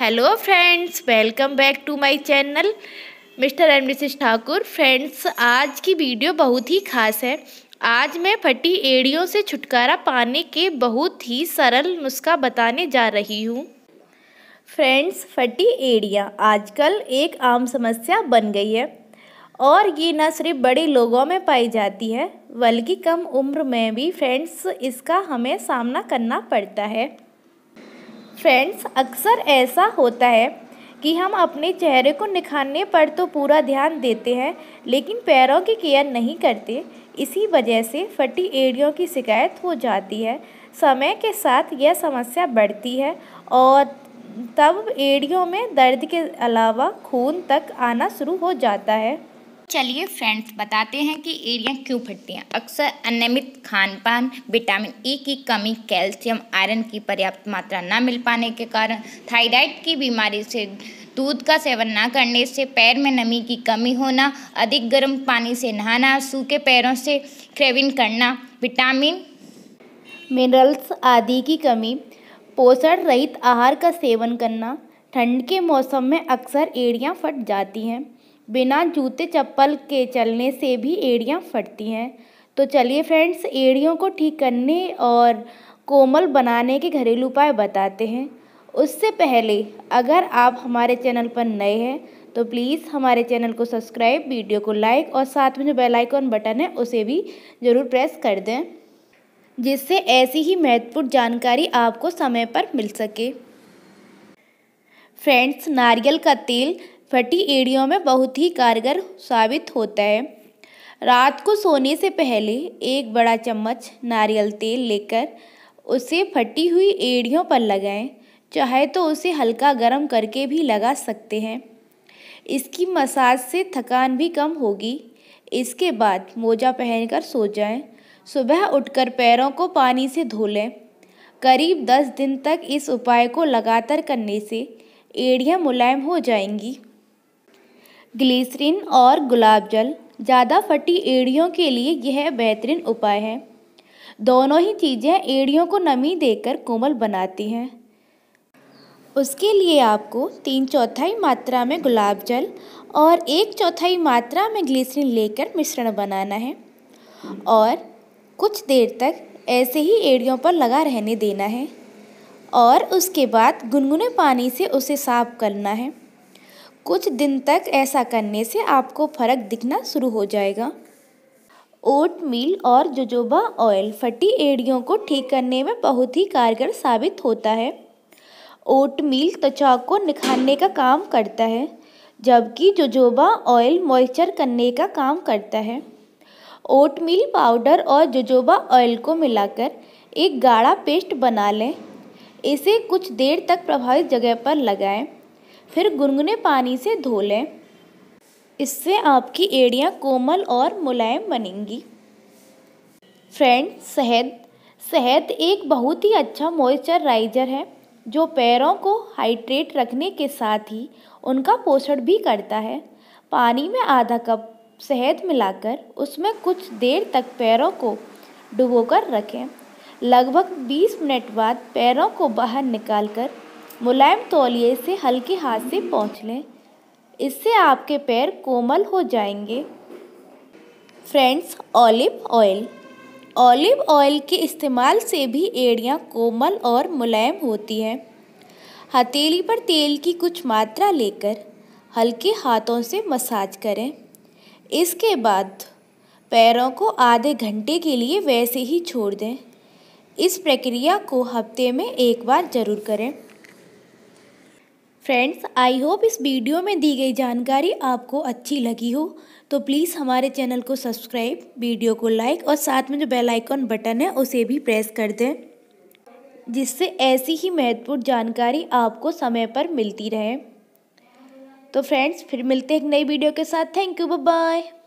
hello friends welcome back to my channel mister and mrs Thakur friends आज की video बहुत ही खास है आज मैं फटी एड़ियों से छुटकारा पाने के बहुत ही सरल नुस्खा बताने जा रही हूँ फ्रेंड्स फटी एड़ियाँ आजकल एक आम समस्या बन गई है और ये न सिर्फ बड़े लोगों में पाई जाती है बल्कि कम उम्र में भी फ्रेंड्स इसका हमें सामना करना पड़ता है फ्रेंड्स अक्सर ऐसा होता है कि हम अपने चेहरे को निखारने पर तो पूरा ध्यान देते हैं लेकिन पैरों की केयर नहीं करते इसी वजह से फटी एड़ियों की शिकायत हो जाती है समय के साथ यह समस्या बढ़ती है और तब एड़ियों में दर्द के अलावा खून तक आना शुरू हो जाता है चलिए फ्रेंड्स बताते हैं कि एड़ियाँ क्यों फटती हैं अक्सर अनियमित खान पान विटामिन ई e की कमी कैल्शियम आयरन की पर्याप्त मात्रा न मिल पाने के कारण थायराइड की बीमारी से दूध का सेवन ना करने से पैर में नमी की कमी होना अधिक गर्म पानी से नहाना सूखे पैरों से क्रेविन करना विटामिन मिनरल्स आदि की कमी पोषण रहित आहार का सेवन करना ठंड के मौसम में अक्सर एड़ियाँ फट जाती हैं बिना जूते चप्पल के चलने से भी एड़ियाँ फटती हैं तो चलिए फ्रेंड्स एड़ियों को ठीक करने और कोमल बनाने के घरेलू उपाय बताते हैं उससे पहले अगर आप हमारे चैनल पर नए हैं तो प्लीज़ हमारे चैनल को सब्सक्राइब वीडियो को लाइक और साथ में जो बेल आइकॉन बटन है उसे भी ज़रूर प्रेस कर दें जिससे ऐसी ही महत्वपूर्ण जानकारी आपको समय पर मिल सके फ्रेंड्स नारियल का तेल फटी एड़ियों में बहुत ही कारगर साबित होता है रात को सोने से पहले एक बड़ा चम्मच नारियल तेल लेकर उसे फटी हुई एड़ियों पर लगाएं चाहे तो उसे हल्का गर्म करके भी लगा सकते हैं इसकी मसाज से थकान भी कम होगी इसके बाद मोजा पहनकर सो जाएं सुबह उठकर पैरों को पानी से धो लें करीब दस दिन तक इस उपाय को लगातार करने से एड़ियाँ मुलायम हो जाएंगी ग्लिसरीन और गुलाब जल ज़्यादा फटी एड़ियों के लिए यह बेहतरीन उपाय है दोनों ही चीज़ें एड़ियों को नमी देकर कोमल बनाती हैं उसके लिए आपको तीन चौथाई मात्रा में गुलाब जल और एक चौथाई मात्रा में ग्लिसरीन लेकर मिश्रण बनाना है और कुछ देर तक ऐसे ही एड़ियों पर लगा रहने देना है और उसके बाद गुनगुने पानी से उसे साफ करना है कुछ दिन तक ऐसा करने से आपको फ़र्क दिखना शुरू हो जाएगा ओट मील और जोजोबा ऑयल फटी एड़ियों को ठीक करने में बहुत ही कारगर साबित होता है ओट मील त्वचा को निखारने का काम करता है जबकि जोजोबा ऑयल मॉइस्चर करने का काम करता है ओट मील पाउडर और जोजोबा ऑयल को मिलाकर एक गाढ़ा पेस्ट बना लें इसे कुछ देर तक प्रभावित जगह पर लगाएं फिर गुनगुने पानी से धो लें इससे आपकी एड़ियाँ कोमल और मुलायम बनेंगी फ्रेंड शहद शहद एक बहुत ही अच्छा मॉइस्चराइजर है जो पैरों को हाइड्रेट रखने के साथ ही उनका पोषण भी करता है पानी में आधा कप शहद मिलाकर उसमें कुछ देर तक पैरों को डुबोकर रखें लगभग 20 मिनट बाद पैरों को बाहर निकालकर मुलायम तौलिए से हल्के हाथ से पहुँच लें इससे आपके पैर कोमल हो जाएंगे friends olive oil olive oil के इस्तेमाल से भी एड़ियाँ कोमल और मुलायम होती हैं हथेली पर तेल की कुछ मात्रा लेकर हल्के हाथों से मसाज करें इसके बाद पैरों को आधे घंटे के लिए वैसे ही छोड़ दें इस प्रक्रिया को हफ्ते में एक बार ज़रूर करें फ्रेंड्स आई होप इस वीडियो में दी गई जानकारी आपको अच्छी लगी हो तो प्लीज़ हमारे चैनल को सब्सक्राइब वीडियो को लाइक और साथ में जो बेल आइकॉन बटन है उसे भी प्रेस कर दें जिससे ऐसी ही महत्वपूर्ण जानकारी आपको समय पर मिलती रहे तो फ्रेंड्स फिर मिलते हैं एक नई वीडियो के साथ थैंक यू बाय